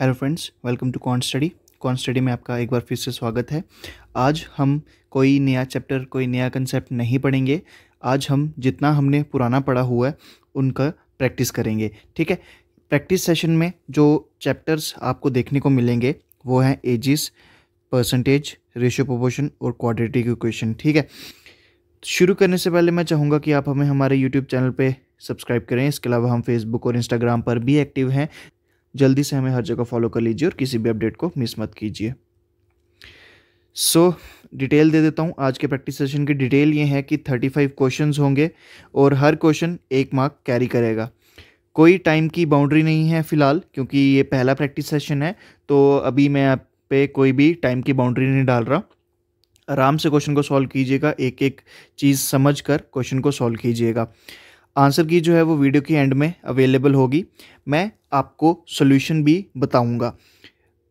hello friends welcome to con study con study में आपका एक बार फिर से स्वागत है आज हम कोई नया चैप्टर कोई नया कंसेप्ट नहीं पढ़ेंगे आज हम जितना हमने पुराना पढ़ा हुआ है उनका प्रैक्टिस करेंगे ठीक है प्रैक्टिस सेशन में जो चैप्टर्स आपको देखने को मिलेंगे वो हैं एजिस परसेंटेज रेशियो प्रोपोर्शन और क्वाड्रेटिक इक्वेशन ठीक है शुरू करने से पहले मैं चाहूँगा कि आप हमें हमारे यूट्यूब चैनल पर सब्सक्राइब करें इसके अलावा हम फेसबुक और इंस्टाग्राम पर भी एक्टिव हैं जल्दी से हमें हर जगह फॉलो कर लीजिए और किसी भी अपडेट को मिस मत कीजिए सो so, डिटेल दे देता हूँ आज के प्रैक्टिस सेशन की डिटेल ये है कि 35 क्वेश्चंस होंगे और हर क्वेश्चन एक मार्क कैरी करेगा कोई टाइम की बाउंड्री नहीं है फ़िलहाल क्योंकि ये पहला प्रैक्टिस सेशन है तो अभी मैं आप पे कोई भी टाइम की बाउंड्री नहीं डाल रहा आराम से क्वेश्चन को सॉल्व कीजिएगा एक एक चीज़ समझ कर क्वेश्चन को सॉल्व कीजिएगा आंसर की जो है वो वीडियो के एंड में अवेलेबल होगी मैं आपको सोल्यूशन भी बताऊँगा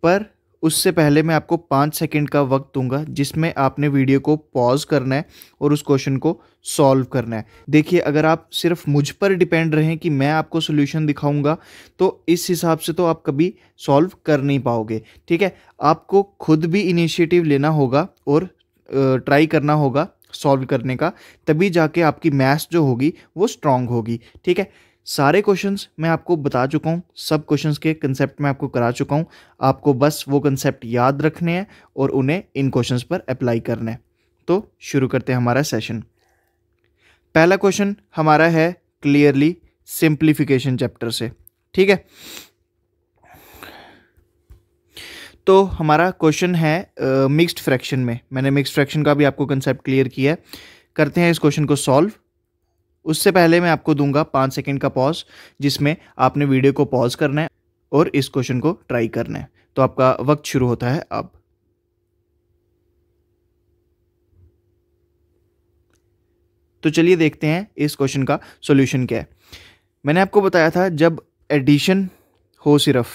पर उससे पहले मैं आपको पाँच सेकेंड का वक्त दूंगा जिसमें आपने वीडियो को पॉज करना है और उस क्वेश्चन को सॉल्व करना है देखिए अगर आप सिर्फ मुझ पर डिपेंड रहें कि मैं आपको सोल्यूशन दिखाऊंगा तो इस हिसाब से तो आप कभी सॉल्व कर नहीं पाओगे ठीक है आपको खुद भी इनिशिएटिव लेना होगा और ट्राई करना होगा सॉल्व करने का तभी जाके आपकी मैथ्स जो होगी वो स्ट्रांग होगी ठीक है सारे क्वेश्चंस मैं आपको बता चुका हूँ सब क्वेश्चंस के कंसेप्ट मैं आपको करा चुका हूँ आपको बस वो कंसेप्ट याद रखने हैं और उन्हें इन क्वेश्चंस पर अप्लाई करने हैं तो शुरू करते हैं हमारा सेशन पहला क्वेश्चन हमारा है क्लियरली सिंप्लीफिकेशन चैप्टर से ठीक है तो हमारा क्वेश्चन है मिक्स्ड uh, फ्रैक्शन में मैंने मिक्स्ड फ्रैक्शन का भी आपको कंसेप्ट क्लियर किया है करते हैं इस क्वेश्चन को सॉल्व उससे पहले मैं आपको दूंगा पाँच सेकेंड का पॉज जिसमें आपने वीडियो को पॉज करना है और इस क्वेश्चन को ट्राई करना है तो आपका वक्त शुरू होता है अब तो चलिए देखते हैं इस क्वेश्चन का सॉल्यूशन क्या है मैंने आपको बताया था जब एडिशन हो सिर्फ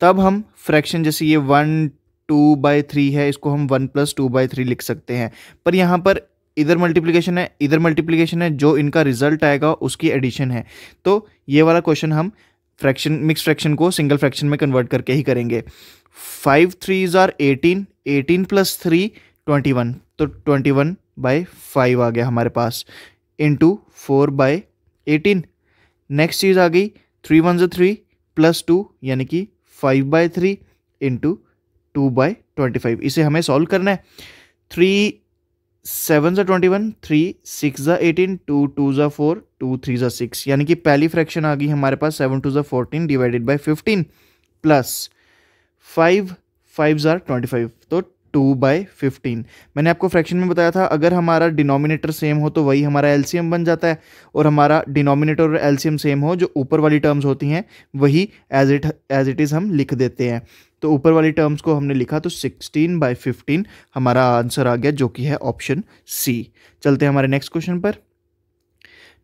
तब हम फ्रैक्शन जैसे ये वन टू बाई थ्री है इसको हम one plus two by three लिख सकते हैं पर यहाँ पर इधर मल्टीप्लिकेशन है इधर मल्टीप्लिकेशन है जो इनका रिजल्ट आएगा उसकी एडिशन है तो ये वाला क्वेश्चन हम फ्रैक्शन मिक्स फ्रैक्शन को सिंगल फ्रैक्शन में कन्वर्ट करके ही करेंगे five is R eighteen eighteen plus three twenty one तो ट्वेंटी वन बाई फाइव आ गया हमारे पास into four by eighteen next चीज़ आ गई थ्री वन ज़ो थ्री प्लस टू यानी कि five by three into two by twenty five इसे हमें सॉल्व करना है थ्री सेवन ज़ा ट्वेंटी वन थ्री सिक्स ज़ा एटीन टू टू ज़ा फोर टू थ्री ज़ा सिक्स यानी कि पहली फ्रैक्शन आ गई हमारे पास सेवन टू ज़ा fourteen divided by fifteen plus five five ज़ार ट्वेंटी फाइव तो टू बाई फिफ्टीन मैंने आपको फ्रैक्शन में बताया था अगर हमारा डिनोमिनेटर सेम हो तो वही हमारा एलसीएम बन जाता है और हमारा डिनोमिनेटर और एलसीएम सेम हो जो ऊपर वाली टर्म्स होती हैं वही as it as it is हम लिख देते हैं तो ऊपर वाली टर्म्स को हमने लिखा तो सिक्सटीन बाई फिफ्टीन हमारा आंसर आ गया जो कि है ऑप्शन सी चलते हैं हमारे नेक्स्ट क्वेश्चन पर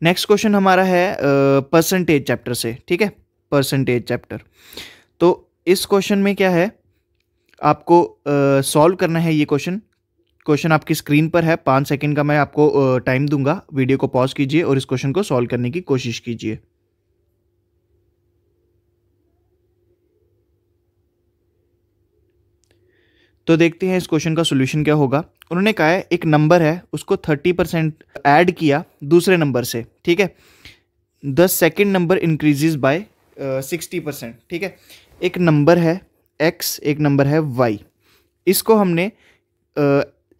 नेक्स्ट क्वेश्चन हमारा है परसेंटेज चैप्टर से ठीक है परसेंटेज चैप्टर तो इस क्वेश्चन में क्या है आपको सॉल्व करना है ये क्वेश्चन क्वेश्चन आपकी स्क्रीन पर है पाँच सेकंड का मैं आपको टाइम दूंगा वीडियो को पॉज कीजिए और इस क्वेश्चन को सॉल्व करने की कोशिश कीजिए तो देखते हैं इस क्वेश्चन का सोल्यूशन क्या होगा उन्होंने कहा है एक नंबर है उसको थर्टी परसेंट ऐड किया दूसरे नंबर से ठीक है the second number increases by sixty percent ठीक है एक नंबर है एक्स एक नंबर है वाई इसको हमने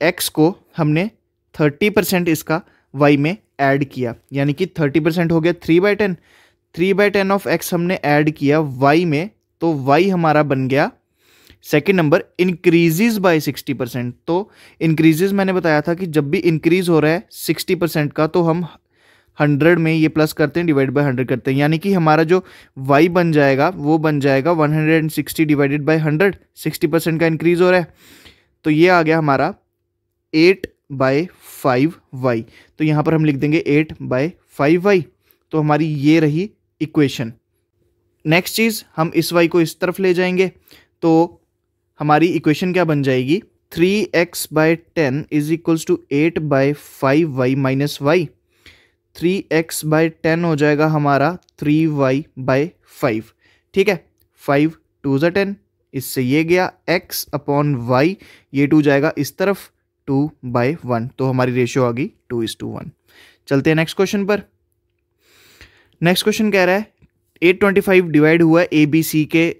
एक्स को हमने थर्टी परसेंट इसका वाई में ऐड किया यानी कि थर्टी परसेंट हो गया three by ten three by ten of X हमने ऐड किया वाई में तो वाई हमारा बन गया second number increases by sixty percent तो इंक्रीजेज मैंने बताया था कि जब भी इंक्रीज हो रहा है सिक्सटी परसेंट का तो हम हंड्रेड में ये प्लस करते हैं डिवाइड बाय हंड्रेड करते हैं यानी कि हमारा जो वाई बन जाएगा वो बन जाएगा one hundred and sixty divided by hundred sixty percent का इंक्रीज हो रहा है तो ये आ गया हमारा एट बाय फाइव वाई तो यहाँ पर हम लिख देंगे एट बाय फाइव वाई तो हमारी ये रही इक्वेशन नेक्स्ट चीज़ हम इस वाई को इस तरफ ले जाएंगे तो हमारी इक्वेशन क्या बन जाएगी three X by ten is equals to eight by five Y minus Y three X by ten हो जाएगा हमारा थ्री वाई बाई फाइव ठीक है फाइव टू ज़ा टेन इससे ये गया एक्स अपॉन वाई ये टू जाएगा इस तरफ टू बाई वन तो हमारी रेशियो आ गई टू इज़ टू वन चलते हैं नेक्स्ट क्वेश्चन पर नेक्स्ट क्वेश्चन कह रहा है एट ट्वेंटी फाइव डिवाइड हुआ ए बी सी के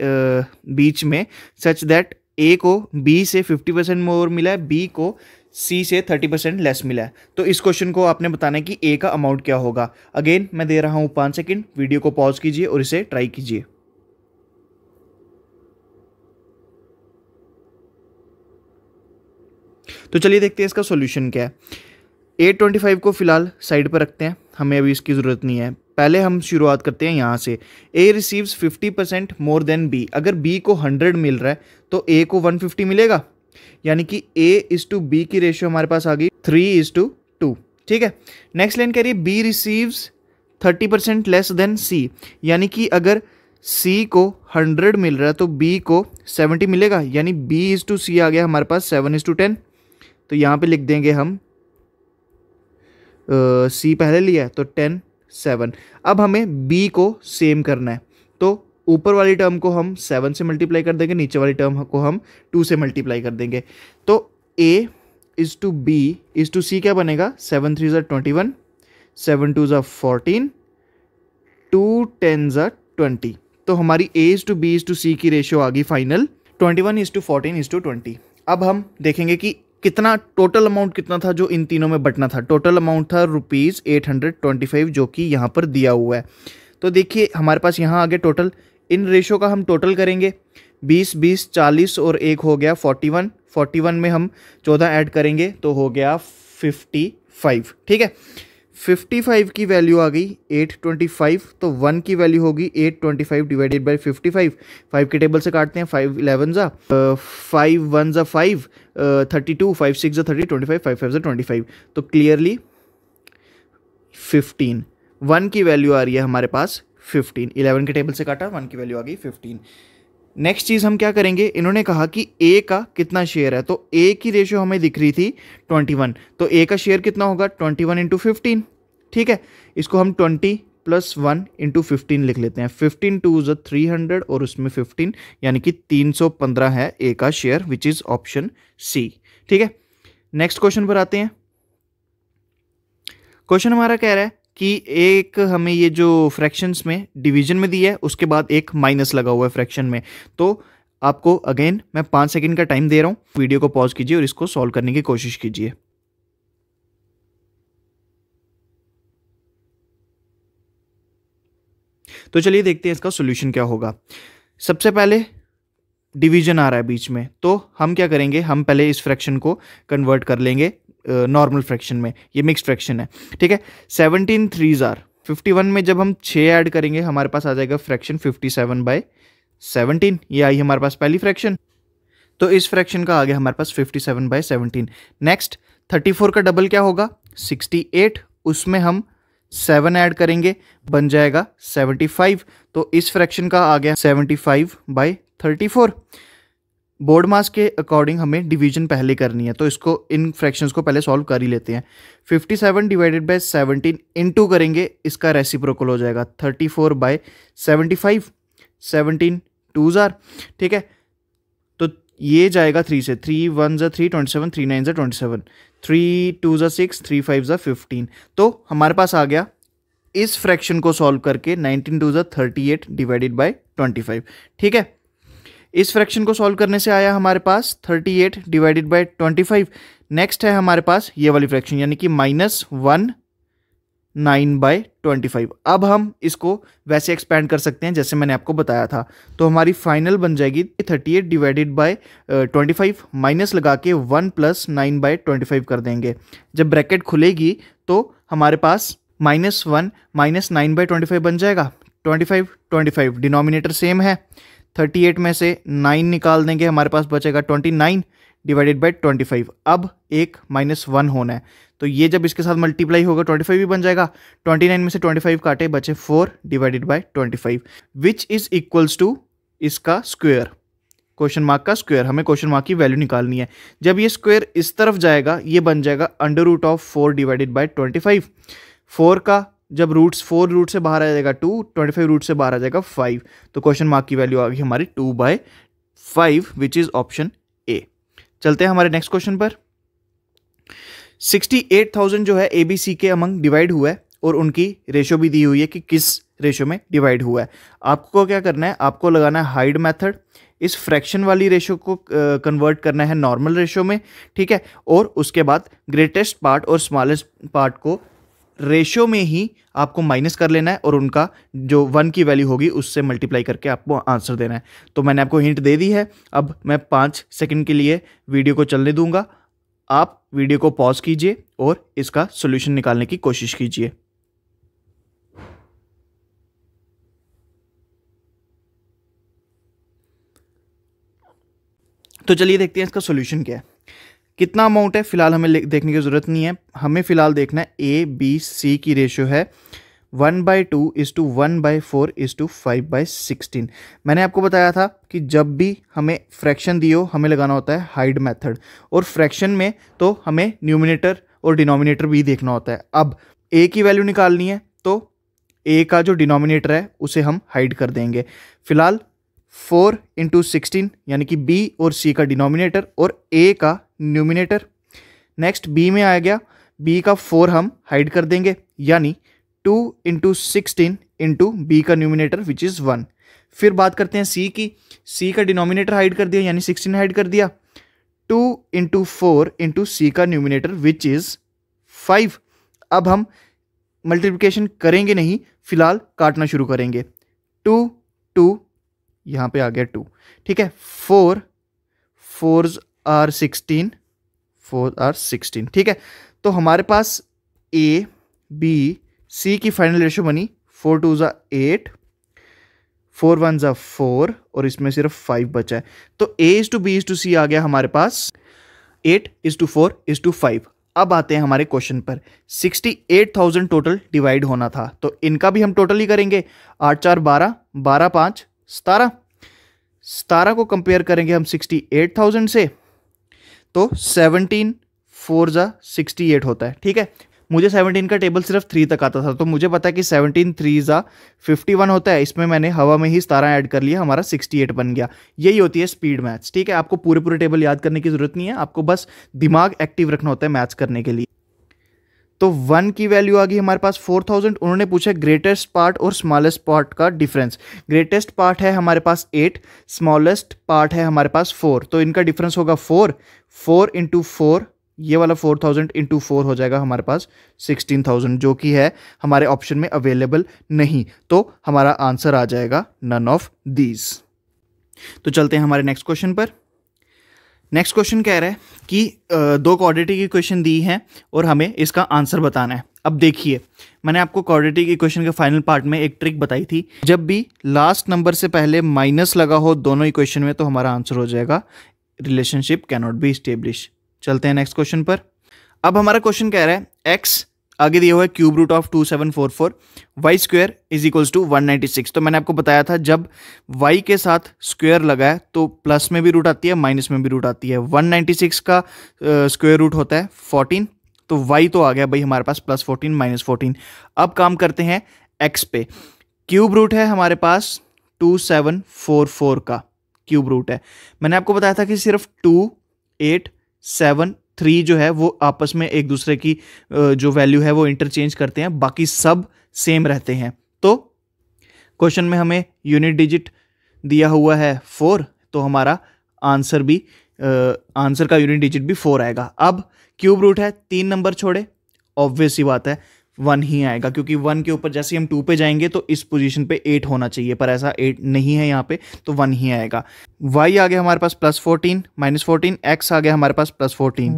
बीच में सच दैट ए को बी से फिफ्टी परसेंट मोर मिला है बी को सी से थर्टी परसेंट लेस मिला है तो इस क्वेश्चन को आपने बताना है कि ए का अमाउंट क्या होगा अगेन मैं दे रहा हूँ पाँच सेकेंड वीडियो को पॉज कीजिए और इसे ट्राई कीजिए तो चलिए देखते हैं इसका सॉल्यूशन क्या है ए ट्वेंटी फाइव को फिलहाल साइड पर रखते हैं हमें अभी इसकी ज़रूरत नहीं है पहले हम शुरुआत करते हैं यहाँ से A receives fifty percent more than B अगर बी को हंड्रेड मिल रहा है तो ए को वन फिफ्टी मिलेगा यानी कि ए इज टू बी की रेशियो हमारे पास आ गई थ्री इज टू टू ठीक है नेक्स्ट लाइन कह रही है B receives thirty percent less than C यानी कि अगर सी को हंड्रेड मिल रहा है तो बी को सेवेंटी मिलेगा यानी बी इज टू सी आ गया हमारे पास सेवन इज टू टेन तो यहाँ पे लिख देंगे हम सी uh, पहले लिया है तो टेन सेवन अब हमें बी को सेम करना है तो ऊपर वाली टर्म को हम सेवन से मल्टीप्लाई कर देंगे नीचे वाली टर्म को हम टू से मल्टीप्लाई कर देंगे तो A is to B is to C क्या बनेगा सेवन थ्री ज़ा ट्वेंटी वन सेवन टू ज़ार फोर्टीन टू टेन ज़ा ट्वेंटी तो हमारी A is to B is to C की रेशियो आ गई final twenty one is to fourteen is to twenty अब हम देखेंगे कि कितना टोटल अमाउंट कितना था जो इन तीनों में बटना था टोटल अमाउंट था rupees eight hundred twenty five जो कि यहाँ पर दिया हुआ है तो देखिए हमारे पास यहाँ आगे टोटल इन रेशो का हम टोटल करेंगे बीस बीस चालीस और एक हो गया फोर्टी वन फोर्टी वन में हम चौदह ऐड करेंगे तो हो गया फिफ्टी फाइव ठीक है फिफ्टी फाइव की वैल्यू आ गई एट ट्वेंटी फाइव तो वन की वैल्यू होगी eight twenty five divided by fifty five five के टेबल से काटते हैं फाइव इलेवन ज़ा फाइव वन ज़ा five thirty two five six ज़ा thirty twenty five five five ज़ा ट्वेंटी फाइव तो क्लियरली फिफ्टीन वन की वैल्यू आ रही है हमारे पास फिफ्टीन इलेवन के टेबल से काटा वन की वैल्यू आ गई फिफ्टीन नेक्स्ट चीज़ हम क्या करेंगे इन्होंने कहा कि ए का कितना शेयर है तो ए की रेशियो हमें दिख रही थी ट्वेंटी वन तो ए का शेयर कितना होगा ट्वेंटी वन इंटू फिफ्टीन ठीक है इसको हम twenty plus one into fifteen लिख लेते हैं फिफ्टीन टू जो थ्री हंड्रेड और उसमें फिफ्टीन यानी कि तीन सौ पंद्रह है ए का share which is option C ठीक है नेक्स्ट क्वेश्चन पर आते हैं क्वेश्चन हमारा कह रहा है कि एक हमें ये जो फ्रैक्शंस में डिवीजन में दी है उसके बाद एक माइनस लगा हुआ है फ्रैक्शन में तो आपको अगेन मैं पाँच सेकेंड का टाइम दे रहा हूँ वीडियो को पॉज कीजिए और इसको सॉल्व करने की कोशिश कीजिए तो चलिए देखते हैं इसका सोल्यूशन क्या होगा सबसे पहले डिवीजन आ रहा है बीच में तो हम क्या करेंगे हम पहले इस फ्रैक्शन को कन्वर्ट कर लेंगे नॉर्मल फ्रैक्शन में ये मिक्स फ्रैक्शन है ठीक है सेवनटीन थ्री जार फिफ्टी वन में जब हम छः ऐड करेंगे हमारे पास आ जाएगा fraction fifty seven by seventeen ये आई हमारे पास पहली फ्रैक्शन तो इस फ्रैक्शन तो का आ गया हमारे पास fifty seven by seventeen next thirty four का डबल क्या होगा सिक्सटी एट उसमें हम सेवन ऐड करेंगे बन जाएगा सेवनटी फाइव तो इस फ्रैक्शन का आ गया seventy five by thirty four BODMAS के अकॉर्डिंग हमें डिवीजन पहले करनी है तो इसको इन फ्रैक्शंस को पहले सॉल्व कर ही लेते हैं 57 डिवाइडेड बाय सेवनटीन इनटू करेंगे इसका रेसिप्रोकल हो जाएगा 34 four by seventy five seventeen two ज़ार ठीक है तो ये जाएगा थ्री से थ्री वन ज़ा three twenty seven three nine ज़ा ट्वेंटी सेवन थ्री टू ज़ा सिक्स थ्री फाइव ज़ा फिफ्टीन तो हमारे पास आ गया इस फ्रैक्शन को सॉल्व करके नाइनटीन टू ज़ा thirty eight divided by twenty five ठीक है इस फ्रैक्शन को सॉल्व करने से आया हमारे पास 38 डिवाइडेड बाय 25 नेक्स्ट है हमारे पास ये वाली फ्रैक्शन यानी कि minus one nine by twenty five अब हम इसको वैसे एक्सपैंड कर सकते हैं जैसे मैंने आपको बताया था तो हमारी फाइनल बन जाएगी thirty eight divided by twenty five minus लगा के one plus nine by twenty five कर देंगे जब ब्रैकेट खुलेगी तो हमारे पास minus one minus nine by twenty five बन जाएगा twenty five twenty five denominator same है थर्टी एट में से नाइन निकाल देंगे हमारे पास बचेगा twenty nine divided by twenty five अब एक माइनस वन होना है तो ये जब इसके साथ मल्टीप्लाई होगा ट्वेंटी फाइव भी बन जाएगा ट्वेंटी नाइन में से ट्वेंटी फाइव काटे बचे four divided by twenty five which is equals to इसका स्क्वेयर क्वेश्चन मार्क का स्क्वेयर हमें क्वेश्चन मार्क की वैल्यू निकालनी है जब ये स्क्वेयर इस तरफ जाएगा ये बन जाएगा under root of four divided by twenty five four का जब रूट्स फोर रूट से बाहर आ जाएगा टू ट्वेंटी फाइव रूट से बाहर आ जाएगा फाइव तो क्वेश्चन मार्क की वैल्यू आ गई हमारी two by five which is option A चलते हैं हमारे नेक्स्ट क्वेश्चन पर सिक्सटी एट थाउजेंड जो है ए बी सी के अमंग डिवाइड हुआ है और उनकी रेशो भी दी हुई है कि किस रेशो में डिवाइड हुआ है आपको क्या करना है आपको लगाना है हाइड मेथड इस फ्रैक्शन वाली रेशो को कन्वर्ट करना है नॉर्मल रेशो में ठीक है और उसके बाद ग्रेटेस्ट पार्ट और स्मॉलेस्ट पार्ट को रेशो में ही आपको माइनस कर लेना है और उनका जो वन की वैल्यू होगी उससे मल्टीप्लाई करके आपको आंसर देना है तो मैंने आपको हिंट दे दी है अब मैं पाँच सेकेंड के लिए वीडियो को चलने दूंगा आप वीडियो को पॉज कीजिए और इसका सोल्यूशन निकालने की कोशिश कीजिए तो चलिए देखते हैं इसका सोल्यूशन क्या है कितना अमाउंट है फिलहाल हमें देखने की ज़रूरत नहीं है हमें फ़िलहाल देखना है ए बी सी की रेशियो है one by two is to one by four is to five by sixteen मैंने आपको बताया था कि जब भी हमें फ्रैक्शन दियो हमें लगाना होता है हाइड मेथड और फ्रैक्शन में तो हमें न्यूमिनेटर और डिनोमिनेटर भी देखना होता है अब ए की वैल्यू निकालनी है तो ए का जो डिनोमिनेटर है उसे हम हाइड कर देंगे फिलहाल फोर इंटू सिक्सटीन यानी कि बी और सी का डिनोमिनेटर और ए का न्यूमिनेटर नेक्स्ट बी में आया गया बी का फोर हम हाइड कर देंगे यानी two into sixteen into B का न्यूमिनेटर विच इज़ वन फिर बात करते हैं सी की सी का डिनोमिनेटर हाइड कर दिया यानी सिक्सटीन हाइड कर दिया two into four into C का न्यूमिनेटर विच इज़ फाइव अब हम मल्टीप्लिकेशन करेंगे नहीं फिलहाल काटना शुरू करेंगे टू टू यहाँ पे आ गया टू ठीक है four four or sixteen four or sixteen ठीक है तो हमारे पास ए बी सी की फाइनल रेशो बनी फोर टू ज़ा एट फोर वन ज़ा फोर और इसमें सिर्फ फाइव बचा है तो A is to B is to C आ गया हमारे पास eight is to four is to five अब आते हैं हमारे क्वेश्चन पर 68,000 टोटल डिवाइड होना था तो इनका भी हम टोटल ही करेंगे आठ चार बारह बारह पाँच सतारह सतारह को कंपेयर करेंगे हम सिक्सटी एट थाउजेंड से तो सेवनटीन फोर ज़ा सिक्सटी एट होता है ठीक है मुझे सेवनटीन का टेबल सिर्फ थ्री तक आता था तो मुझे पता है कि सेवनटीन थ्री ज़ा फिफ्टी वन होता है इसमें मैंने हवा में ही सतारह ऐड कर लिया हमारा सिक्सटी एट बन गया यही होती है स्पीड मैथ्स ठीक है आपको पूरे पूरे टेबल याद करने की ज़रूरत नहीं है आपको बस दिमाग एक्टिव रखना होता है मैथ्स करने के लिए तो वन की वैल्यू आ गई हमारे पास फोर थाउजेंड उन्होंने पूछा ग्रेटेस्ट पार्ट और स्मॉलेस्ट पार्ट का डिफरेंस ग्रेटेस्ट पार्ट है हमारे पास एट स्मॉलेस्ट पार्ट है हमारे पास फोर तो इनका डिफरेंस होगा फोर फोर इंटू फोर ये वाला फोर थाउजेंड इंटू फोर हो जाएगा हमारे पास सिक्सटीन थाउजेंड जो कि है हमारे ऑप्शन में अवेलेबल नहीं तो हमारा आंसर आ जाएगा नन ऑफ दीज तो चलते हैं हमारे नेक्स्ट क्वेश्चन पर नेक्स्ट क्वेश्चन कह रहा है कि दो क्वाड्रेटिक इक्वेशन दी है और हमें इसका आंसर बताना है अब देखिए मैंने आपको क्वाड्रेटिक इक्वेशन के फाइनल पार्ट में एक ट्रिक बताई थी जब भी लास्ट नंबर से पहले माइनस लगा हो दोनों इक्वेशन में तो हमारा आंसर हो जाएगा रिलेशनशिप कैनॉट बी स्टेब्लिश चलते हैं नेक्स्ट क्वेश्चन पर अब हमारा क्वेश्चन कह रहा है एक्स आगे दिया हुआ है cube root of two seven four four Y square is equals to one ninety six तो मैंने आपको बताया था जब वाई के साथ स्क्वेयर लगाए तो प्लस में भी रूट आती है माइनस में भी रूट आती है वन नाइन्टी सिक्स का स्क्वेयर uh, रूट होता है फोर्टीन तो वाई तो आ गया भाई हमारे पास प्लस फोर्टीन माइनस फोर्टीन अब काम करते हैं एक्स पे क्यूब रूट है हमारे पास टू सेवन फोर फोर का क्यूब रूट है मैंने आपको बताया था कि सिर्फ टू एट सेवन थ्री जो है वो आपस में एक दूसरे की जो वैल्यू है वो इंटरचेंज करते हैं बाकी सब सेम रहते हैं तो क्वेश्चन में हमें यूनिट डिजिट दिया हुआ है फोर तो हमारा आंसर भी आंसर का यूनिट डिजिट भी फोर आएगा अब क्यूब रूट है तीन नंबर छोड़े ऑब्वियस ही बात है वन ही आएगा क्योंकि वन के ऊपर जैसे हम टू पे जाएंगे तो इस पोजीशन पे एट होना चाहिए पर ऐसा एट नहीं है यहाँ पे तो वन ही आएगा वाई आ गया हमारे पास plus fourteen minus fourteen X आ गया हमारे पास प्लस फोर्टीन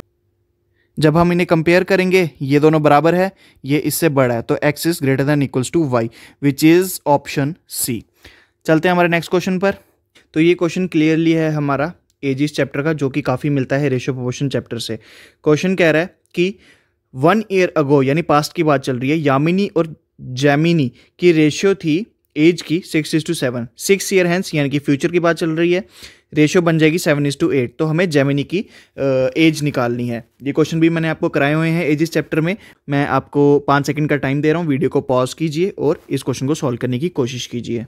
जब हम इन्हें कंपेयर करेंगे ये दोनों बराबर है ये इससे बड़ा है तो X is greater than equals to Y which is option C चलते हैं हमारे नेक्स्ट क्वेश्चन पर तो ये क्वेश्चन क्लियरली है हमारा एजिस चैप्टर का जो कि काफ़ी मिलता है रेशियो प्रोपोर्शन चैप्टर से क्वेश्चन कह रहा है कि वन ईयर अगो यानी पास्ट की बात चल रही है यामिनी और जैमिनी की रेशियो थी एज की six is to seven six year hence यानी कि फ्यूचर की बात चल रही है रेशियो बन जाएगी सेवन इज टू एट तो हमें जेमिनी की एज uh, निकालनी है ये क्वेश्चन भी मैंने आपको कराए हुए हैं एजिस चैप्टर में मैं आपको पाँच सेकंड का टाइम दे रहा हूँ वीडियो को पॉज कीजिए और इस क्वेश्चन को सॉल्व करने की कोशिश कीजिए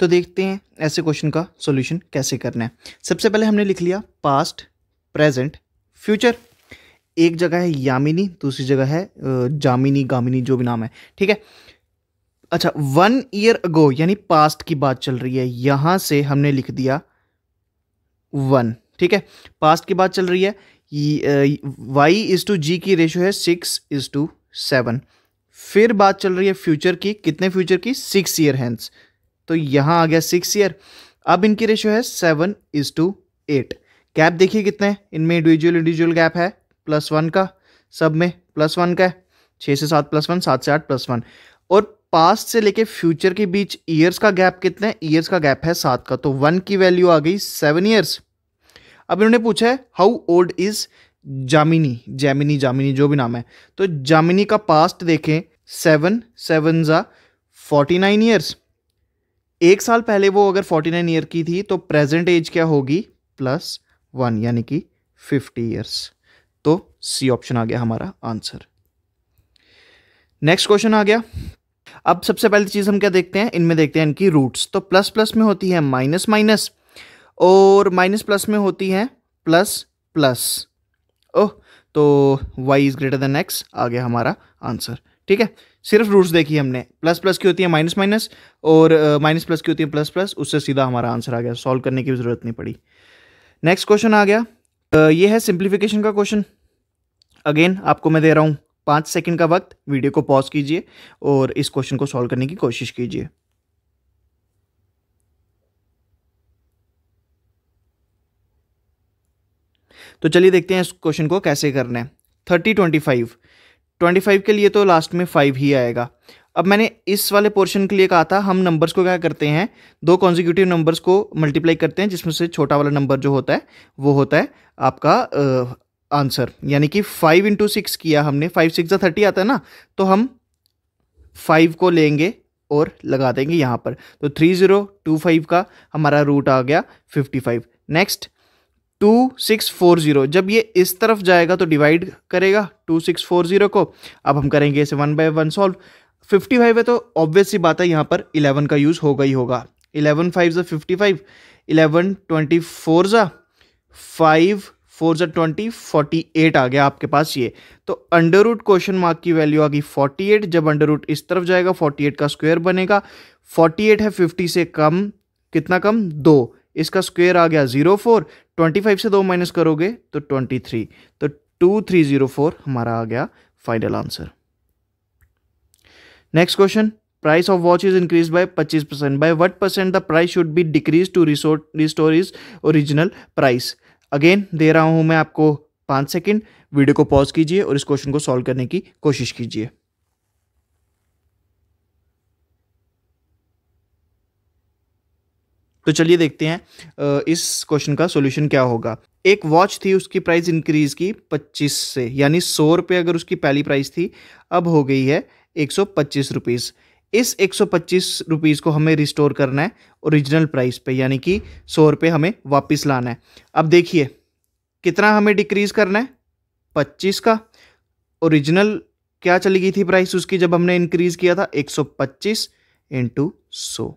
तो देखते हैं ऐसे क्वेश्चन का सॉल्यूशन कैसे करना है सबसे पहले हमने लिख लिया पास्ट प्रेजेंट फ्यूचर एक जगह है यामिनी दूसरी जगह है जामिनी गामिनी जो भी नाम है ठीक है अच्छा वन ईयर अगो यानी पास्ट की बात चल रही है यहां से हमने लिख दिया वन ठीक है पास्ट की बात चल रही है वाई इज टू जी की रेशो है सिक्स इज टू सेवन फिर बात चल रही है फ्यूचर की कितने फ्यूचर की सिक्स ईयर हैंड्स तो यहां आ गया सिक्स ईयर अब इनकी रेशो है seven is to eight gap देखिए कितने इनमें इंडिविजुअल इंडिविजुअल गैप है प्लस वन का सब में प्लस वन का है छः से सात प्लस वन सात से आठ प्लस वन और पास्ट से लेके फ्यूचर के बीच ईयर्स का गैप कितना है ईयर्स का गैप है सात का तो वन की वैल्यू आ गई सेवन ईयर्स अब इन्होंने पूछा है how old is Jamini Jaimini Jamini जो भी नाम है तो जामिनी का पास्ट देखें सेवन सेवन ज़ा फोर्टी नाइन ईयर्स एक साल पहले वो अगर फोर्टी नाइन ईयर की थी तो प्रेजेंट एज क्या होगी प्लस वन यानी कि फिफ्टी ईयर्स तो सी ऑप्शन आ गया हमारा आंसर नेक्स्ट क्वेश्चन आ गया अब सबसे पहली चीज़ हम क्या देखते हैं इनमें देखते हैं इनकी रूट्स तो प्लस प्लस में होती है माइनस माइनस और माइनस प्लस में होती है प्लस प्लस ओह तो Y is greater than X आ गया हमारा आंसर ठीक है सिर्फ रूट्स देखी हमने प्लस प्लस की होती है माइनस माइनस और माइनस प्लस की होती है प्लस प्लस उससे सीधा हमारा आंसर आ गया सॉल्व करने की ज़रूरत नहीं पड़ी नेक्स्ट क्वेश्चन आ गया ये है सिंप्लीफिकेशन का क्वेश्चन अगेन आपको मैं दे रहा हूँ पाँच सेकंड का वक्त वीडियो को पॉज कीजिए और इस क्वेश्चन को सॉल्व करने की कोशिश कीजिए तो चलिए देखते हैं इस क्वेश्चन को कैसे करना है thirty twenty five twenty five के लिए तो लास्ट में फाइव ही आएगा अब मैंने इस वाले पोर्शन के लिए कहा था हम नंबर्स को क्या करते हैं दो कॉन्जिक्यूटिव नंबर्स को मल्टीप्लाई करते हैं जिसमें से छोटा वाला नंबर जो होता है वो होता है आपका आंसर यानी कि फाइव इंटू सिक्स किया हमने फाइव सिक्स थर्टी आता है ना तो हम फाइव को लेंगे और लगा देंगे यहाँ पर तो थ्री ज़ीरो टू फाइव का हमारा रूट आ गया fifty five next two six four zero जब ये इस तरफ जाएगा तो डिवाइड करेगा टू सिक्स फोर ज़ीरो को अब हम करेंगे इसे one by one solve fifty five है तो ऑब्वियस सी बात है यहाँ पर इलेवन का यूज़ होगा ही होगा इलेवन फाइव ज़ा fifty five eleven twenty four ज़ा फाइव फोर ज़ा ट्वेंटी फोर्टी एट आ गया आपके पास ये तो अंडर रूट क्वेश्चन मार्क की वैल्यू आ गई फोर्टी एट जब अंडर रूट इस तरफ जाएगा फोर्टी एट का स्क्वेयर बनेगा फोर्टी एट है फिफ्टी से कम कितना कम दो इसका स्क्वेयर आ गया जीरो फोर ट्वेंटी फाइव से दो माइनस करोगे तो ट्वेंटी थ्री तो टू थ्री जीरो फोर हमारा आ गया final answer next question price of watch is increase by 25% by what percent the price should be decreased to resort, restore is original price again दे रहा हूं मैं आपको पांच सेकेंड वीडियो को पॉज कीजिए और इस क्वेश्चन को सॉल्व करने की कोशिश कीजिए तो चलिए देखते हैं इस क्वेश्चन का सॉल्यूशन क्या होगा एक वॉच थी उसकी प्राइस इंक्रीज की 25 से यानी सौ रुपये अगर उसकी पहली प्राइस थी अब हो गई है एक सौ पच्चीस रुपीज़ इस एक सौ पच्चीस रुपीज़ को हमें रिस्टोर करना है ओरिजिनल प्राइस पे यानी कि सौ रुपये हमें वापस लाना है अब देखिए कितना हमें डिक्रीज़ करना है पच्चीस का ओरिजिनल क्या चली गई थी प्राइस उसकी जब हमने इंक्रीज़ किया था एक सौ पच्चीस इंटू सौ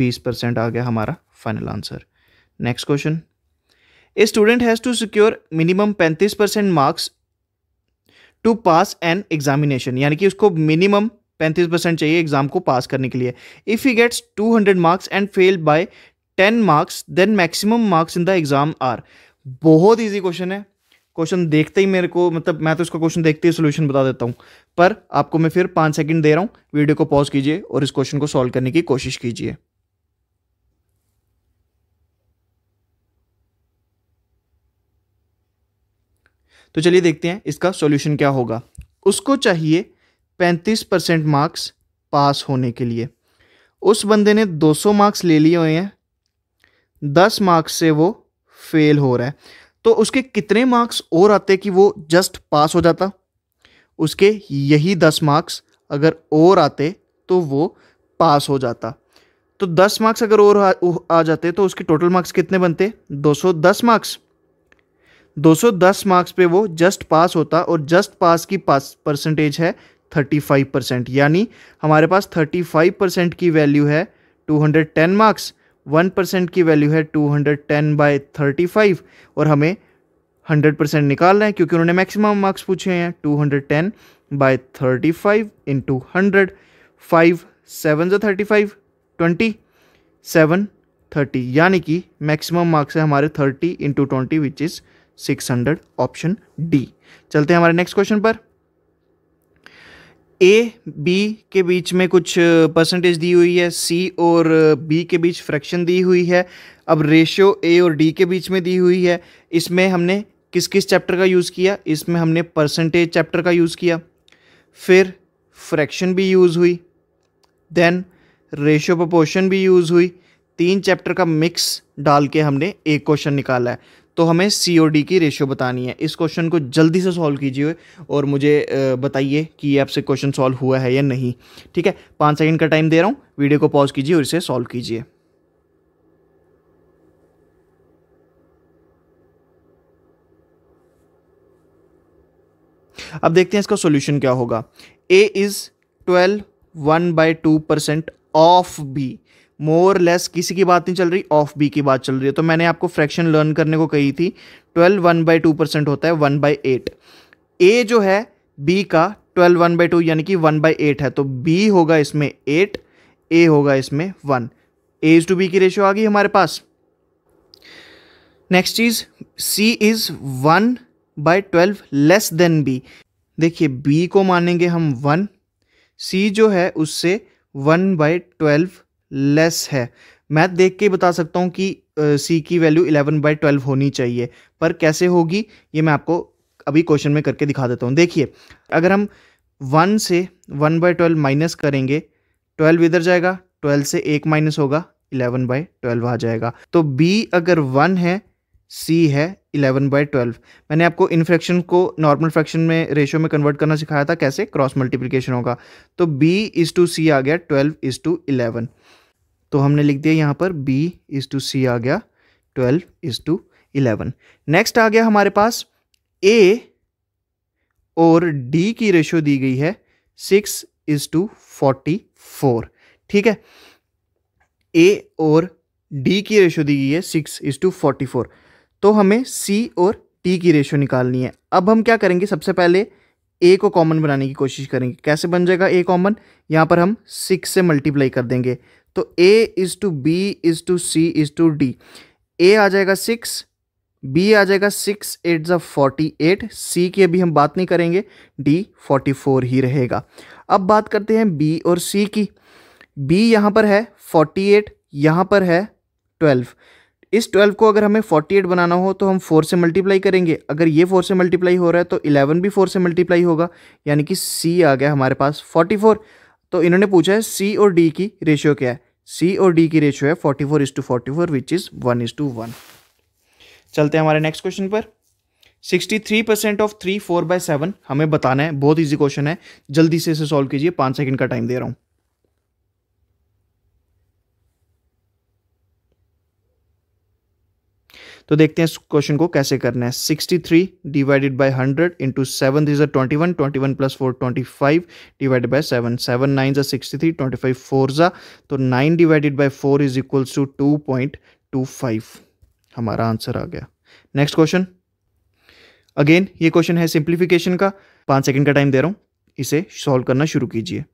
बीस परसेंट आ गया हमारा final answer next question a student has to secure minimum पैंतीस percent marks to pass an examination यानी कि उसको मिनिमम पैंतीस परसेंट चाहिए एग्जाम को पास करने के लिए if he gets two hundred marks and fail by ten marks then maximum marks in the exam are बहुत ईजी क्वेश्चन है क्वेश्चन देखते ही मेरे को मतलब मैं तो इसका क्वेश्चन देखते ही सोल्यूशन बता देता हूँ पर आपको मैं फिर पाँच सेकंड दे रहा हूँ वीडियो को पॉज कीजिए और इस क्वेश्चन को सॉल्व करने की कोशिश कीजिए तो चलिए देखते हैं इसका सॉल्यूशन क्या होगा उसको चाहिए पैंतीस परसेंट मार्क्स पास होने के लिए उस बंदे ने 200 मार्क्स ले लिए हुए हैं 10 मार्क्स से वो फेल हो रहा है तो उसके कितने मार्क्स और आते कि वो जस्ट पास हो जाता उसके यही 10 मार्क्स अगर और आते तो वो पास हो जाता तो 10 मार्क्स अगर और आ, आ जाते तो उसके टोटल मार्क्स कितने बनते 210 मार्क्स 210 मार्क्स पे वो जस्ट पास होता और जस्ट पास की पास परसेंटेज है 35 परसेंट यानी हमारे पास 35 परसेंट की वैल्यू है 210 मार्क्स 1 परसेंट की वैल्यू है 210 हंड्रेड टेन बाय थर्टी और हमें 100 परसेंट निकाल रहे हैं क्योंकि उन्होंने मैक्सिमम मार्क्स पूछे हैं 210 hundred ten by thirty five into hundred five seven जो thirty five twenty seven thirty यानी कि मैक्सिमम मार्क्स है हमारे thirty into twenty which is six hundred option D चलते हैं हमारे नेक्स्ट क्वेश्चन पर ए बी के बीच में कुछ परसेंटेज दी हुई है सी और बी के बीच फ्रैक्शन दी हुई है अब रेशियो ए और डी के बीच में दी हुई है इसमें हमने किस किस चैप्टर का यूज़ किया इसमें हमने परसेंटेज चैप्टर का यूज़ किया फिर फ्रैक्शन भी यूज़ हुई देन रेशियो प्रपोर्शन भी यूज़ हुई तीन चैप्टर का मिक्स डाल के हमने एक क्वेश्चन निकाला है तो हमें सी की रेशियो बतानी है इस क्वेश्चन को जल्दी से सॉल्व कीजिए और मुझे बताइए कि ये आपसे क्वेश्चन सॉल्व हुआ है या नहीं ठीक है पाँच सेकेंड का टाइम दे रहा हूँ वीडियो को पॉज कीजिए और इसे सॉल्व कीजिए अब देखते हैं इसका सॉल्यूशन क्या होगा A is twelve one by two percent of B more less किसी की बात नहीं चल रही ऑफ बी की बात चल रही है तो मैंने आपको फ्रैक्शन लर्न करने को कही थी twelve one by two percent होता है वन बाई एट ए जो है बी का ट्वेल्व वन बाई टू यानी कि वन बाई एट है तो बी होगा इसमें एट ए होगा इसमें वन एज टू बी की रेशियो आ गई हमारे पास नेक्स्ट चीज C is one by twelve less than B देखिए बी को मानेंगे हम वन सी जो है उससे वन बाई ट्वेल्व लेस है मैं देख के बता सकता हूँ कि सी की वैल्यू 11 बाई ट्वेल्व होनी चाहिए पर कैसे होगी ये मैं आपको अभी क्वेश्चन में करके दिखा देता हूँ देखिए अगर हम वन से वन बाई ट्वेल्व माइनस करेंगे ट्वेल्व इधर जाएगा ट्वेल्व से एक माइनस होगा इलेवन बाई ट्वेल्व आ जाएगा तो बी अगर वन है सी है इलेवन बाई ट्वेल्व मैंने आपको इन फ्रैक्शन को नॉर्मल फ्रैक्शन में रेशियो में कन्वर्ट करना सिखाया था कैसे क्रॉस मल्टीप्लीकेशन होगा तो बी इज़ टू सी आ गया ट्वेल्व इज़ टू इलेवन तो हमने लिख दिया यहाँ पर बी इज़ टू सी आ गया twelve is to eleven next आ गया हमारे पास ए और डी की रेशो दी गई है six is to forty four ठीक है ए और डी की रेशो दी गई है six is to forty four तो हमें सी और टी की रेशो निकालनी है अब हम क्या करेंगे सबसे पहले ए को कॉमन बनाने की कोशिश करेंगे कैसे बन जाएगा ए कॉमन यहाँ पर हम सिक्स से मल्टीप्लाई कर देंगे तो A is to B is to C is to D A आ जाएगा सिक्स बी आ जाएगा सिक्स एट ज फोर्टी एट सी की अभी हम बात नहीं करेंगे डी फोर्टी फोर ही रहेगा अब बात करते हैं बी और सी की बी यहाँ पर है फोर्टी एट यहाँ पर है ट्वेल्व इस ट्वेल्व को अगर हमें फोर्टी एट बनाना हो तो हम फोर से मल्टीप्लाई करेंगे अगर ये फोर से मल्टीप्लाई हो रहा है तो इलेवन भी फोर से मल्टीप्लाई होगा यानी कि सी आ गया हमारे पास फोर्टी फोर तो इन्होंने पूछा है सी और डी की रेशियो क्या है सी और डी की रेशियो है forty four is to forty four which is one is to one चलते हैं हमारे नेक्स्ट क्वेश्चन पर sixty three percent of three four by seven हमें बताना है बहुत इजी क्वेश्चन है जल्दी से इसे सॉल्व कीजिए पाँच सेकंड का टाइम दे रहा हूँ तो देखते हैं इस क्वेश्चन को कैसे करना है 63 three divided by hundred into seven is a twenty one twenty one plus four twenty five divided by seven seven nine ज़ा sixty three twenty five four ज़ा तो nine divided by four is equals to two point two five हमारा answer आ गया next question again ये question है simplification का पाँच सेकेंड का टाइम दे रहा हूँ इसे सॉल्व करना शुरू कीजिए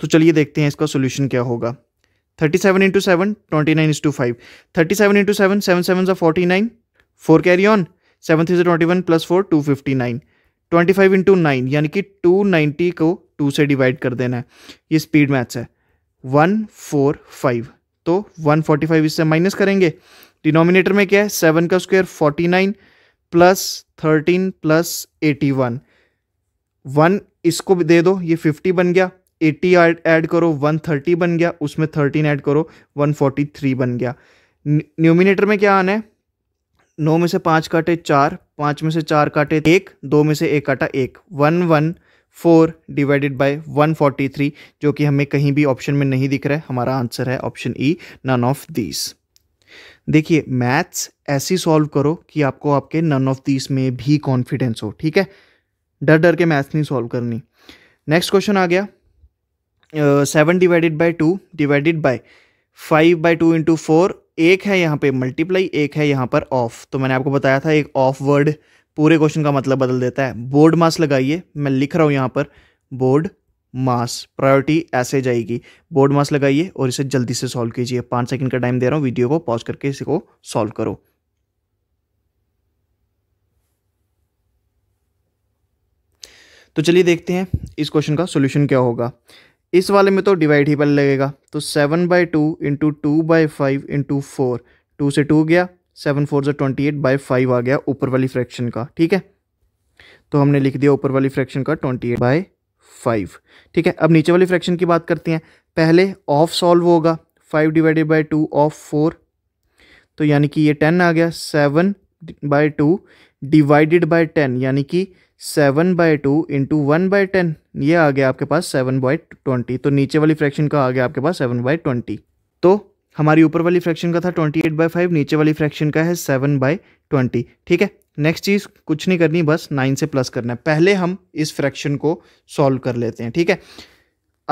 तो चलिए देखते हैं इसका सोल्यूशन क्या होगा thirty seven into seven twenty nine is to five thirty seven into seven seven seven सा forty nine four carry on seven three twenty one plus four two fifty nine twenty five into nine यानी कि two ninety को two से divide कर देना है ये speed maths है वन फोर फाइव तो वन फोर्टी फाइव इससे माइनस करेंगे डिनोमिनेटर में क्या है सेवन का square forty nine plus thirteen plus eighty one one इसको भी दे दो ये फिफ्टी बन गया एट्टी ऐड करो वन थर्टी बन गया उसमें थर्टीन ऐड करो वन फोर्टी थ्री बन गया न्यूमिनेटर में क्या आना है नौ में से पाँच काटे चार पाँच में से चार काटे एक दो में से एक काटा एक one one four divided by one forty three जो कि हमें कहीं भी ऑप्शन में नहीं दिख रहा है हमारा आंसर है option E none of these देखिए मैथ्स ऐसी सॉल्व करो कि आपको आपके नन ऑफ दीस में भी कॉन्फिडेंस हो ठीक है डर डर के मैथ्स नहीं सॉल्व करनी नेक्स्ट क्वेश्चन आ गया seven divided by two divided by five by two into four एक है यहाँ पे मल्टीप्लाई एक है यहाँ पर ऑफ तो मैंने आपको बताया था एक ऑफ वर्ड पूरे क्वेश्चन का मतलब बदल देता है बोर्ड मास लगाइए मैं लिख रहा हूँ यहाँ पर बोर्ड मास प्रायोरिटी ऐसे जाएगी बोर्ड मास लगाइए और इसे जल्दी से सॉल्व कीजिए पाँच सेकंड का टाइम दे रहा हूँ वीडियो को पॉज करके इसको को सॉल्व करो तो चलिए देखते हैं इस क्वेश्चन का सोल्यूशन क्या होगा इस वाले में तो डिवाइड ही पहले लगेगा तो seven by two into two by five into four two से टू गया सेवन फोर से ट्वेंटी एट बाई फाइव आ गया ऊपर वाली फ्रैक्शन का ठीक है तो हमने लिख दिया ऊपर वाली फ्रैक्शन का ट्वेंटी एट बाई फाइव ठीक है अब नीचे वाली फ्रैक्शन की बात करते हैं पहले ऑफ सॉल्व होगा five divided by two of four तो यानी कि ये टेन आ गया seven by two divided by ten यानी कि seven by two into one by ten ये आ गया आपके पास सेवन बाय ट्वेंटी तो नीचे वाली फ्रैक्शन का आ गया आपके पास सेवन बाय ट्वेंटी तो हमारी ऊपर वाली फ्रैक्शन का था ट्वेंटी एट बाई फाइव नीचे वाली फ्रैक्शन का है सेवन बाय ट्वेंटी ठीक है नेक्स्ट चीज़ कुछ नहीं करनी बस नाइन से प्लस करना है पहले हम इस फ्रैक्शन को सॉल्व कर लेते हैं ठीक है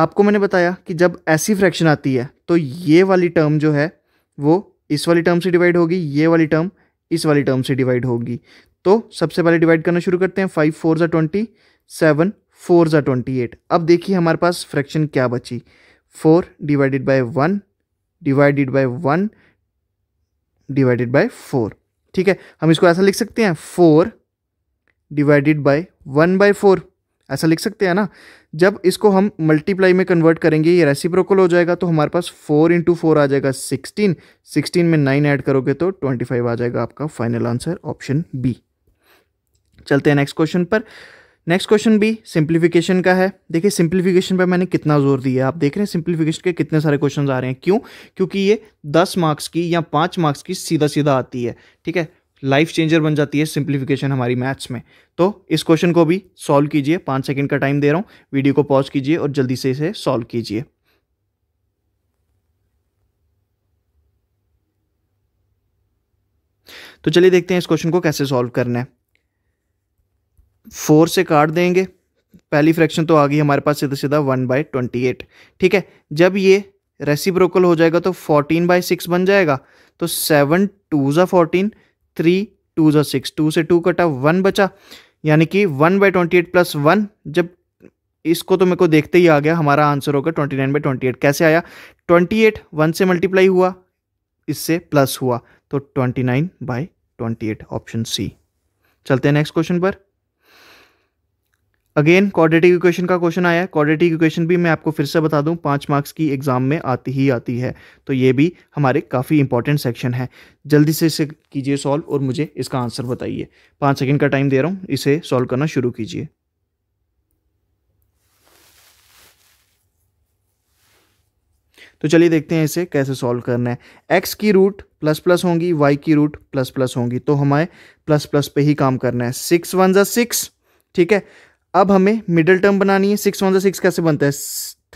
आपको मैंने बताया कि जब ऐसी फ्रैक्शन आती है तो ये वाली टर्म जो है वो इस वाली टर्म से डिवाइड होगी ये वाली टर्म इस वाली टर्म से डिवाइड होगी तो सबसे पहले डिवाइड करना शुरू करते हैं फाइव फोर ज़ा ट्वेंटी सेवन फोर ज़ा ट्वेंटी एट अब देखिए हमारे पास फ्रैक्शन क्या बची four divided by one divided by one divided by four ठीक है हम इसको ऐसा लिख सकते हैं four divided by one by four ऐसा लिख सकते हैं ना जब इसको हम मल्टीप्लाई में कन्वर्ट करेंगे ये रेसिप्रोकल हो जाएगा तो हमारे पास फोर इंटू फोर आ जाएगा सिक्सटीन सिक्सटीन में नाइन ऐड करोगे तो ट्वेंटी फाइव आ जाएगा आपका फाइनल आंसर ऑप्शन बी चलते हैं नेक्स्ट क्वेश्चन पर नेक्स्ट क्वेश्चन भी सिंप्लीफिकेशन का है देखिए सिंप्लीफिकेशन पर मैंने कितना जोर दिया आप देख रहे हैं सिंप्लीफिकेशन के कितने सारे क्वेश्चन आ रहे हैं क्यों क्योंकि ये दस मार्क्स की या पाँच मार्क्स की सीधा सीधा आती है ठीक है लाइफ चेंजर बन जाती है सिंप्लीफिकेशन हमारी मैथ्स में तो इस क्वेश्चन को भी सॉल्व कीजिए पाँच सेकेंड का टाइम दे रहा हूँ वीडियो को पॉज कीजिए और जल्दी से इसे सॉल्व कीजिए तो चलिए देखते हैं इस क्वेश्चन को कैसे सॉल्व करना है फोर से काट देंगे पहली फ्रैक्शन तो आ गई हमारे पास सीधा सीधा वन बाई ट्वेंटी एट ठीक है जब ये रेसिप्रोकल हो जाएगा तो फोर्टीन बाई सिक्स बन जाएगा तो सेवन टू ज़ा फोर्टीन थ्री टू ज़ा सिक्स टू से टू कटा वन बचा यानी कि one by twenty eight plus one जब इसको तो मेरे को देखते ही आ गया हमारा आंसर होगा twenty nine by twenty eight कैसे आया ट्वेंटी एट वन से मल्टीप्लाई हुआ इससे प्लस हुआ तो twenty nine by twenty eight option C चलते हैं नेक्स्ट क्वेश्चन पर अगेन क्वाड्रेटिक इक्वेशन का क्वेश्चन आया है क्वाड्रेटिक इक्वेशन भी मैं आपको फिर से बता दूं पाँच मार्क्स की एग्जाम में आती ही आती है तो ये भी हमारे काफ़ी इंपॉर्टेंट सेक्शन है जल्दी से इसे कीजिए सॉल्व और मुझे इसका आंसर बताइए पाँच सेकेंड का टाइम दे रहा हूँ इसे सॉल्व करना शुरू कीजिए तो चलिए देखते हैं इसे कैसे सॉल्व करना है एक्स की रूट प्लस प्लस होंगी वाई की रूट प्लस प्लस होंगी तो हमें प्लस प्लस पे ही काम करना है सिक्स वन ज़ा सिक्स ठीक है अब हमें मिडिल टर्म बनानी है सिक्स वन जो सिक्स कैसे बनता है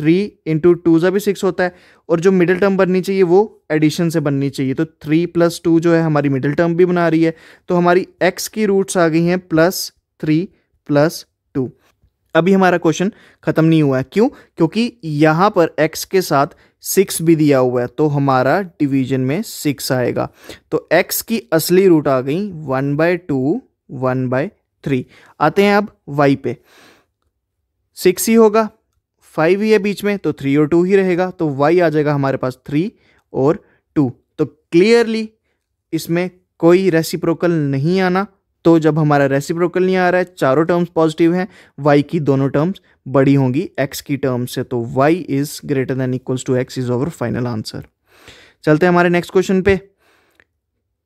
थ्री इंटू टू सा भी सिक्स होता है और जो मिडिल टर्म बननी चाहिए वो एडिशन से बननी चाहिए तो थ्री प्लस टू जो है हमारी मिडिल टर्म भी बना रही है तो हमारी एक्स की रूट्स आ गई हैं प्लस थ्री प्लस टू अभी हमारा क्वेश्चन खत्म नहीं हुआ है क्यों क्योंकि यहाँ पर एक्स के साथ सिक्स भी दिया हुआ है तो हमारा डिवीजन में सिक्स आएगा तो एक्स की असली रूट आ गई one by two one by three आते हैं अब वाई पे सिक्स ही होगा फाइव ही है बीच में तो थ्री और टू ही रहेगा तो वाई आ जाएगा हमारे पास थ्री और टू तो क्लियरली इसमें कोई रेसिप्रोकल नहीं आना तो जब हमारा रेसिप्रोकल नहीं आ रहा है चारों टर्म्स पॉजिटिव हैं वाई की दोनों टर्म्स बड़ी होंगी एक्स की टर्म्स से तो Y is greater than equals to X is over final answer चलते हैं हमारे नेक्स्ट क्वेश्चन पे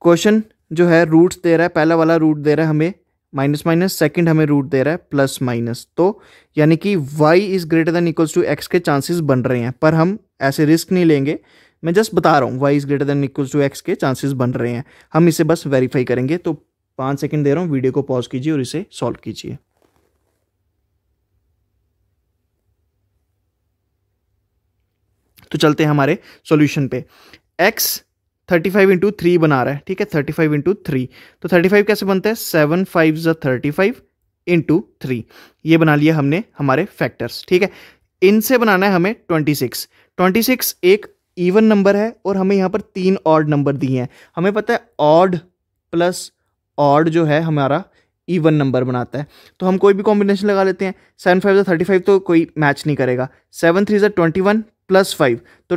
क्वेश्चन जो है रूट्स दे रहा है पहला वाला रूट दे रहा है हमें माइनस माइनस सेकंड हमें रूट दे रहा है प्लस माइनस तो यानी कि Y is greater than equals to X के चांसेस बन रहे हैं पर हम ऐसे रिस्क नहीं लेंगे मैं जस्ट बता रहा हूँ Y is greater than equals to X के चांसेस बन रहे हैं हम इसे बस वेरीफाई करेंगे तो पाँच सेकेंड दे रहा हूँ वीडियो को पॉज कीजिए और इसे सॉल्व कीजिए तो चलते हैं हमारे सॉल्यूशन पे X thirty five into three बना रहा है ठीक है थर्टी फाइव इंटू थ्री तो थर्टी फाइव कैसे बनता है सेवन फाइव ज थर्टी फाइव इंटू थ्री ये बना लिया हमने हमारे फैक्टर्स ठीक है इनसे बनाना है हमें ट्वेंटी सिक्स ट्वेंटी सिक्स एक इवन नंबर है और हमें यहाँ पर तीन ऑड नंबर दिए हैं हमें पता है ऑड प्लस ऑड जो है हमारा ईवन नंबर बनाता है तो हम कोई भी कॉम्बिनेशन लगा लेते हैं सेवन फाइव ज़ा थर्टी फाइव तो कोई मैच नहीं करेगा सेवन थ्री ज़ा ट्वेंटी वन प्लस फाइव तो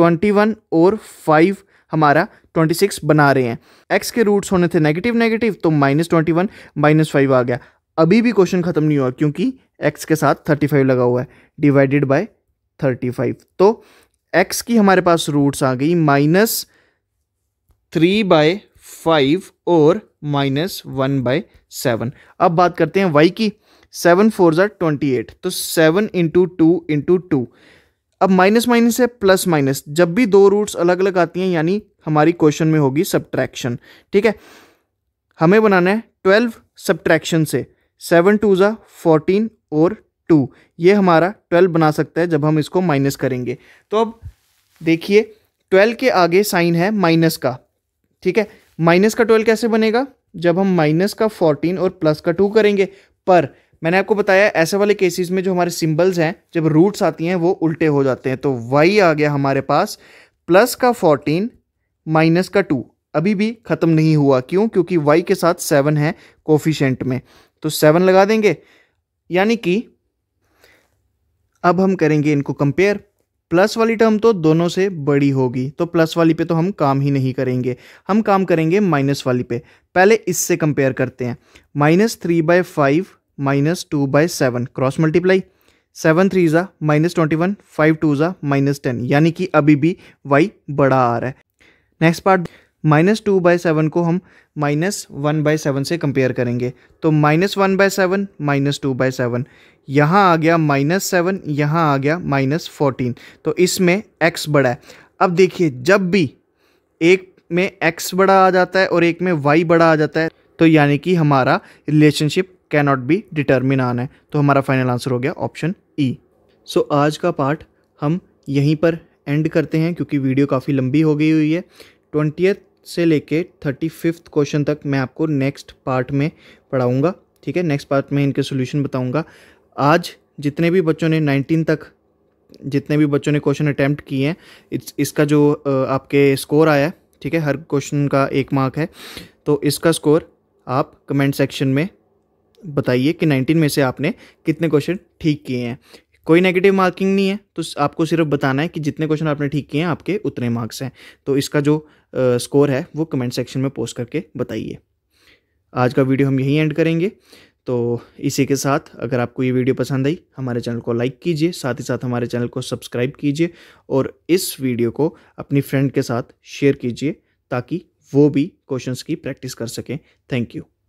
ट्वेंटी वन और फाइव हमारा ट्वेंटी सिक्स बना रहे हैं एक्स के रूट्स होने थे नेगेटिव नेगेटिव तो minus twenty one minus five आ गया अभी भी क्वेश्चन खत्म नहीं हुआ क्योंकि एक्स के साथ थर्टी फाइव लगा हुआ है डिवाइडेड बाय थर्टी फाइव तो एक्स की हमारे पास रूट्स आ गई माइनस थ्री बाय फाइव और माइनस वन बाय सेवन अब बात करते हैं वाई की सेवन फोर ज़ार ट्वेंटी एट तो seven into two into two अब माइनस माइनस है प्लस माइनस जब भी दो रूट्स अलग अलग आती हैं यानी हमारी क्वेश्चन में होगी सब्ट्रैक्शन ठीक है हमें बनाना है ट्वेल्व सब्ट्रैक्शन से सेवन टू ज़ा फोर्टीन और टू ये हमारा ट्वेल्व बना सकता है जब हम इसको माइनस करेंगे तो अब देखिए ट्वेल्व के आगे साइन है माइनस का ठीक है माइनस का ट्वेल्व कैसे बनेगा जब हम माइनस का फोर्टीन और प्लस का टू करेंगे पर मैंने आपको बताया ऐसे वाले केसेस में जो हमारे सिंबल्स हैं जब रूट्स आती हैं वो उल्टे हो जाते हैं तो वाई आ गया हमारे पास प्लस का फोर्टीन माइनस का टू अभी भी ख़त्म नहीं हुआ क्यों क्योंकि वाई के साथ सेवन है कोफिशेंट में तो सेवन लगा देंगे यानी कि अब हम करेंगे इनको कंपेयर प्लस वाली टर्म तो दोनों से बड़ी होगी तो प्लस वाली पे तो हम काम ही नहीं करेंगे हम काम करेंगे माइनस वाली पे पहले इससे कंपेयर करते हैं minus three by five minus two by seven cross multiply seven three ज़ा minus twenty one five two ज़ा माइनस टेन यानी कि अभी भी वाई बड़ा आ रहा है next part minus two by seven को हम माइनस वन बाई सेवन से कंपेयर करेंगे तो minus one by seven minus two by seven यहाँ आ गया माइनस सेवन यहाँ आ गया माइनस फोर्टीन तो इसमें एक्स बड़ा है अब देखिए जब भी एक में एक्स बड़ा आ जाता है और एक में वाई बड़ा आ जाता है तो यानी कि हमारा रिलेशनशिप नॉट बी डिटर्मिन आन है तो हमारा फाइनल आंसर हो गया ऑप्शन ई सो आज का पार्ट हम यहीं पर एंड करते हैं क्योंकि वीडियो काफ़ी लंबी हो गई हुई है ट्वेंटियथ से लेके थर्टी फिफ्थ क्वेश्चन तक मैं आपको नेक्स्ट पार्ट में पढ़ाऊँगा ठीक है नेक्स्ट पार्ट में इनके सोल्यूशन बताऊँगा आज जितने भी बच्चों ने नाइनटीन तक जितने भी बच्चों ने क्वेश्चन अटैम्प्ट किए हैं इस, इसका जो आपके स्कोर आया है ठीक है हर क्वेश्चन का एक मार्क है तो इसका स्कोर आप कमेंट सेक्शन में बताइए कि 19 में से आपने कितने क्वेश्चन ठीक किए हैं कोई नेगेटिव मार्किंग नहीं है तो आपको सिर्फ बताना है कि जितने क्वेश्चन आपने ठीक किए हैं आपके उतने मार्क्स हैं तो इसका जो स्कोर है वो कमेंट सेक्शन में पोस्ट करके बताइए आज का वीडियो हम यहीं एंड करेंगे तो इसी के साथ अगर आपको ये वीडियो पसंद आई हमारे चैनल को लाइक कीजिए साथ ही साथ हमारे चैनल को सब्सक्राइब कीजिए और इस वीडियो को अपनी फ्रेंड के साथ शेयर कीजिए ताकि वो भी क्वेश्चंस की प्रैक्टिस कर सकें थैंक यू